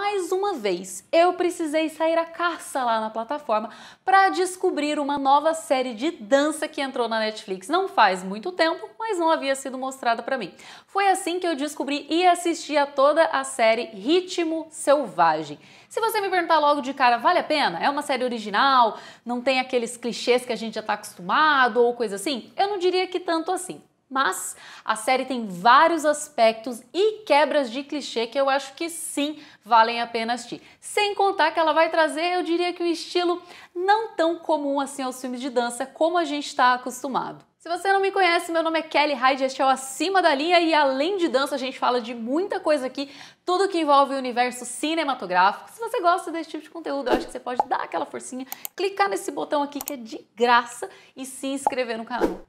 mais uma vez, eu precisei sair a caça lá na plataforma para descobrir uma nova série de dança que entrou na Netflix não faz muito tempo, mas não havia sido mostrada para mim. Foi assim que eu descobri e assisti a toda a série Ritmo Selvagem. Se você me perguntar logo de cara, vale a pena? É uma série original? Não tem aqueles clichês que a gente já está acostumado ou coisa assim? Eu não diria que tanto assim. Mas a série tem vários aspectos e quebras de clichê que eu acho que sim valem a pena assistir. Sem contar que ela vai trazer, eu diria que um estilo não tão comum assim aos filmes de dança como a gente está acostumado. Se você não me conhece, meu nome é Kelly Hyde, este é o Acima da Linha e além de dança a gente fala de muita coisa aqui, tudo que envolve o universo cinematográfico. Se você gosta desse tipo de conteúdo, eu acho que você pode dar aquela forcinha, clicar nesse botão aqui que é de graça e se inscrever no canal.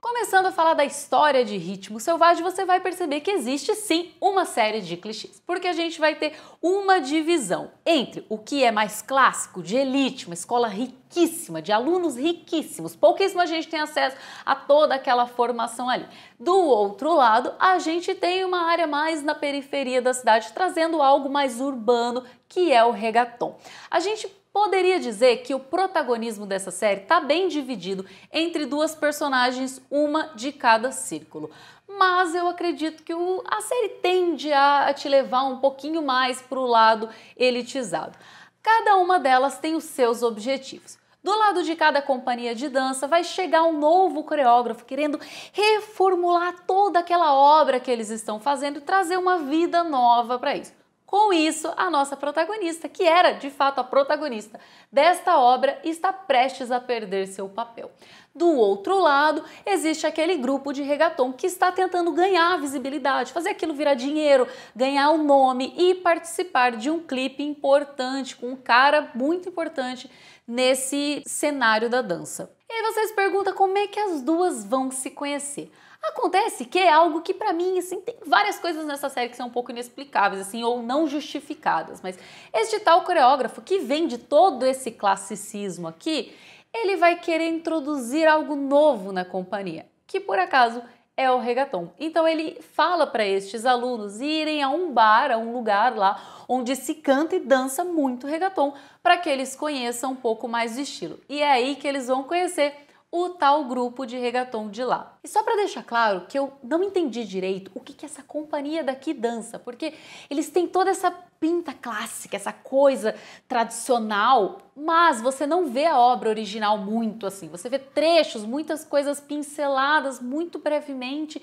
Começando a falar da história de Ritmo Selvagem, você vai perceber que existe sim uma série de clichês, porque a gente vai ter uma divisão entre o que é mais clássico, de elite, uma escola riquíssima, de alunos riquíssimos, pouquíssima gente tem acesso a toda aquela formação ali. Do outro lado, a gente tem uma área mais na periferia da cidade, trazendo algo mais urbano, que é o regaton. A gente Poderia dizer que o protagonismo dessa série está bem dividido entre duas personagens, uma de cada círculo. Mas eu acredito que o, a série tende a, a te levar um pouquinho mais para o lado elitizado. Cada uma delas tem os seus objetivos. Do lado de cada companhia de dança vai chegar um novo coreógrafo querendo reformular toda aquela obra que eles estão fazendo e trazer uma vida nova para isso. Com isso, a nossa protagonista, que era de fato a protagonista desta obra, está prestes a perder seu papel. Do outro lado, existe aquele grupo de regaton que está tentando ganhar visibilidade, fazer aquilo virar dinheiro, ganhar o um nome e participar de um clipe importante com um cara muito importante nesse cenário da dança. E aí você se pergunta como é que as duas vão se conhecer. Acontece que é algo que para mim assim tem várias coisas nessa série que são um pouco inexplicáveis assim ou não justificadas, mas este tal coreógrafo que vem de todo esse classicismo aqui, ele vai querer introduzir algo novo na companhia, que por acaso é o regaton. Então ele fala para estes alunos irem a um bar, a um lugar lá onde se canta e dança muito regaton, para que eles conheçam um pouco mais do estilo. E é aí que eles vão conhecer o tal grupo de regaton de lá. E só para deixar claro que eu não entendi direito o que, que essa companhia daqui dança, porque eles têm toda essa pinta clássica, essa coisa tradicional, mas você não vê a obra original muito assim. Você vê trechos, muitas coisas pinceladas muito brevemente.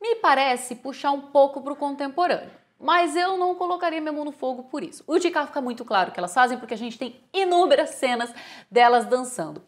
Me parece puxar um pouco para o contemporâneo mas eu não colocaria meu mão no fogo por isso. O de cá fica muito claro que elas fazem, porque a gente tem inúmeras cenas delas dançando.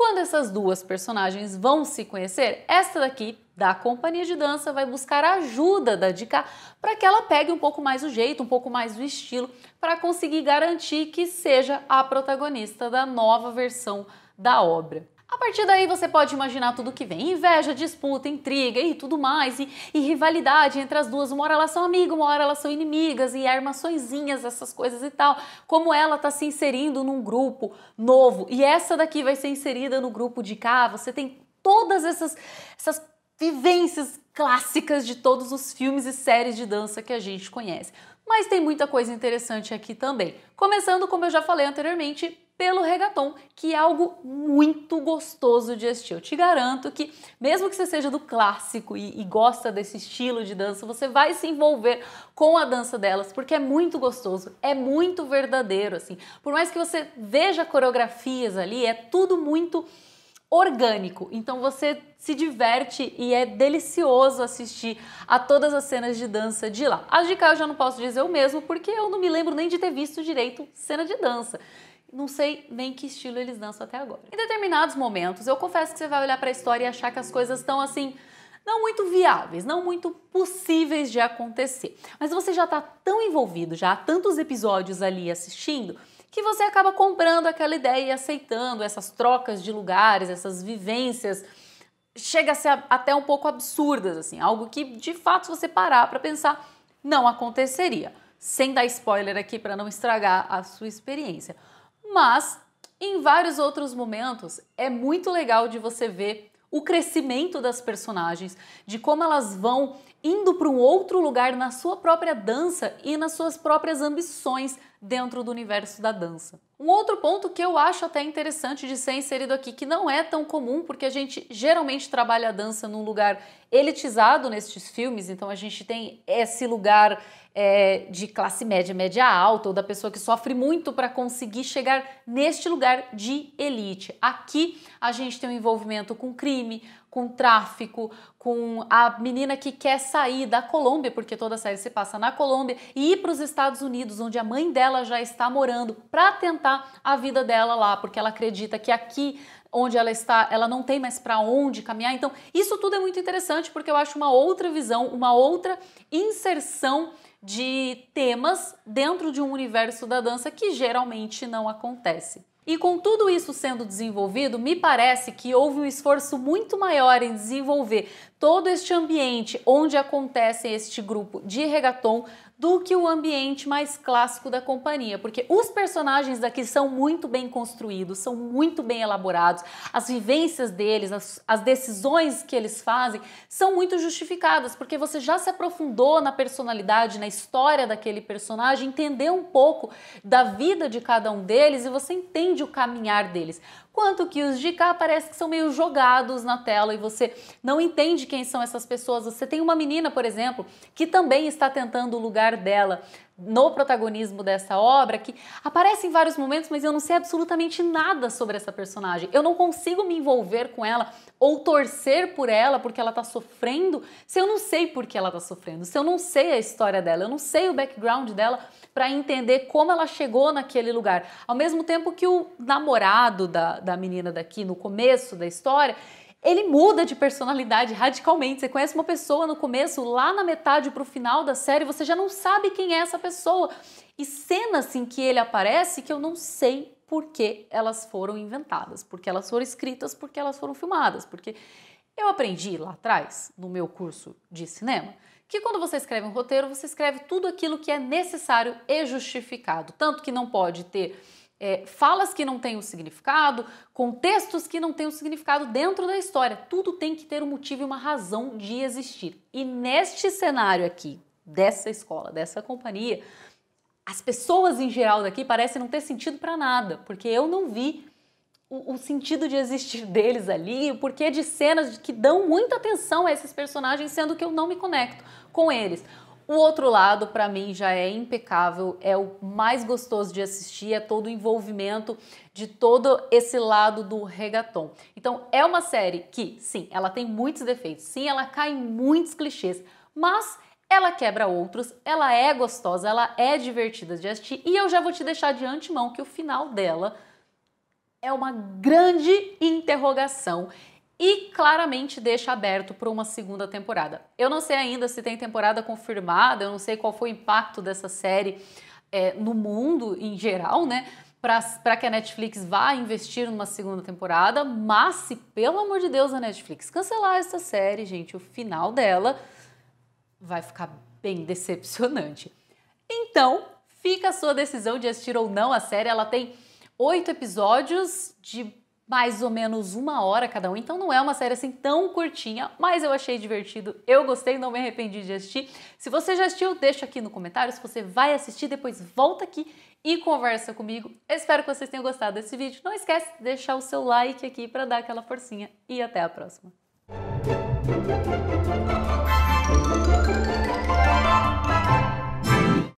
Quando essas duas personagens vão se conhecer, esta daqui da companhia de dança vai buscar a ajuda da Dica para que ela pegue um pouco mais o jeito, um pouco mais o estilo, para conseguir garantir que seja a protagonista da nova versão da obra. A partir daí você pode imaginar tudo que vem: inveja, disputa, intriga e tudo mais, e, e, rivalidade entre as duas. Uma hora elas são amigas, uma hora elas são inimigas, e armaçõezinhas, essas coisas e tal. Como ela tá se inserindo num grupo novo, e essa daqui vai ser inserida no grupo de cá. Você tem todas essas, essas vivências clássicas de todos os filmes e séries de dança que a gente conhece. Mas tem muita coisa interessante aqui também. Começando, como eu já falei anteriormente, pelo regaton, que é algo muito gostoso de assistir. Eu te garanto que, mesmo que você seja do clássico e, e, gosta desse estilo de dança, você vai se envolver com a dança delas, porque é muito gostoso, é muito verdadeiro, assim. Por mais que você veja coreografias ali, é tudo muito orgânico. Então você se diverte e é delicioso assistir a todas as cenas de dança de lá. As de cá eu já não posso dizer o mesmo, porque eu não me lembro nem de ter visto direito cena de dança. Não sei nem que estilo eles dançam até agora. Em determinados momentos, eu confesso que você vai olhar para a história e achar que as coisas estão assim não muito viáveis, não muito possíveis de acontecer. Mas você já está tão envolvido, já há tantos episódios ali assistindo, que você acaba comprando aquela ideia e aceitando essas trocas de lugares, essas vivências chega a ser até um pouco absurdas, assim, algo que de fato, se você parar para pensar, não aconteceria. Sem dar spoiler aqui para não estragar a sua experiência mas em vários outros momentos é muito legal de você ver o crescimento das personagens, de como elas vão indo para um outro lugar na sua própria dança e nas suas próprias ambições dentro do universo da dança outro ponto que eu acho até interessante de ser inserido aqui, que não é tão comum, porque a gente geralmente trabalha a dança num lugar elitizado nestes filmes, então a gente tem esse lugar é, de classe média, média alta, ou da pessoa que sofre muito para conseguir chegar neste lugar de elite. Aqui a gente tem um envolvimento com crime, com tráfico, com a menina que quer sair da Colômbia, porque toda a série se passa na Colômbia, e ir para os Estados Unidos, onde a mãe dela já está morando, para tentar a vida dela lá, porque ela acredita que aqui onde ela está, ela não tem mais para onde caminhar. Então, isso tudo é muito interessante porque eu acho uma outra visão, uma outra inserção de temas dentro de um universo da dança que geralmente não acontece. E com tudo isso sendo desenvolvido, me parece que houve um esforço muito maior em desenvolver todo este ambiente onde acontece este grupo de regaton do que o ambiente mais clássico da companhia, porque os personagens daqui são muito bem construídos, são muito bem elaborados, as vivências deles, as, as, decisões que eles fazem são muito justificadas, porque você já se aprofundou na personalidade, na história daquele personagem, entendeu um pouco da vida de cada um deles e você entende o caminhar deles quanto que os de cá parece que são meio jogados na tela e você não entende quem são essas pessoas. Você tem uma menina, por exemplo, que também está tentando o lugar dela no protagonismo dessa obra que aparece em vários momentos, mas eu não sei absolutamente nada sobre essa personagem. Eu não consigo me envolver com ela ou torcer por ela porque ela está sofrendo, se eu não sei por que ela está sofrendo, se eu não sei a história dela, eu não sei o background dela para entender como ela chegou naquele lugar. Ao mesmo tempo que o namorado da, da menina daqui, no começo da história, ele muda de personalidade radicalmente. Você conhece uma pessoa no começo, lá na metade para o final da série, você já não sabe quem é essa pessoa. E cenas em que ele aparece que eu não sei por que elas foram inventadas, porque elas foram escritas, porque elas foram filmadas, porque eu aprendi lá atrás, no meu curso de cinema, que quando você escreve um roteiro, você escreve tudo aquilo que é necessário e justificado, tanto que não pode ter é, falas que não têm o significado, contextos que não têm o significado dentro da história. Tudo tem que ter um motivo e uma razão de existir. E neste cenário aqui, dessa escola, dessa companhia, as pessoas em geral daqui parecem não ter sentido para nada, porque eu não vi o, o, sentido de existir deles ali, o porquê de cenas que dão muita atenção a esses personagens, sendo que eu não me conecto com eles. O outro lado, para mim, já é impecável, é o mais gostoso de assistir, é todo o envolvimento de todo esse lado do regaton. Então, é uma série que, sim, ela tem muitos defeitos, sim, ela cai em muitos clichês, mas ela quebra outros, ela é gostosa, ela é divertida de assistir, e eu já vou te deixar de antemão que o final dela é uma grande interrogação e claramente deixa aberto para uma segunda temporada. Eu não sei ainda se tem temporada confirmada, eu não sei qual foi o impacto dessa série é, no mundo em geral, né? Para que a Netflix vá investir numa segunda temporada, mas se, pelo amor de Deus, a Netflix cancelar essa série, gente, o final dela vai ficar bem decepcionante. Então, fica a sua decisão de assistir ou não a série. Ela tem oito episódios de mais ou menos uma hora cada um, então não é uma série assim tão curtinha, mas eu achei divertido, eu gostei, não me arrependi de assistir. Se você já assistiu, deixa aqui no comentário, se você vai assistir, depois volta aqui e conversa comigo. Espero que vocês tenham gostado desse vídeo. Não esquece de deixar o seu like aqui para dar aquela forcinha e até a próxima.